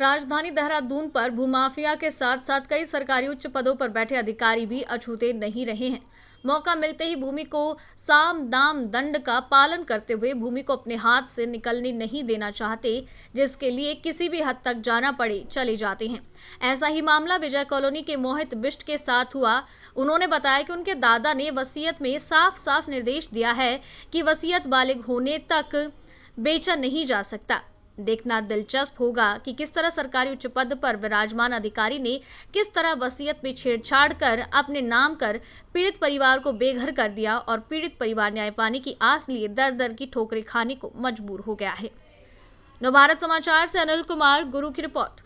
राजधानी देहरादून पर भूमाफिया के साथ साथ कई सरकारी उच्च पदों पर बैठे अधिकारी भी अछूते नहीं रहे हैं मौका मिलते ही भूमि को साम दाम दंड का पालन करते हुए भूमि को अपने हाथ से निकलने नहीं देना चाहते जिसके लिए किसी भी हद तक जाना पड़े चले जाते हैं ऐसा ही मामला विजय कॉलोनी के मोहित बिष्ट के साथ हुआ उन्होंने बताया कि उनके दादा ने वसीयत में साफ साफ निर्देश दिया है कि वसीयत बालिग होने तक बेचा नहीं जा सकता देखना दिलचस्प होगा कि किस तरह सरकारी उच्च पद पर विराजमान अधिकारी ने किस तरह वसीयत में छेड़छाड़ कर अपने नाम कर पीड़ित परिवार को बेघर कर दिया और पीड़ित परिवार न्याय पाने की आस लिए दर दर की ठोकरें खाने को मजबूर हो गया है नवभारत समाचार से अनिल कुमार गुरु की रिपोर्ट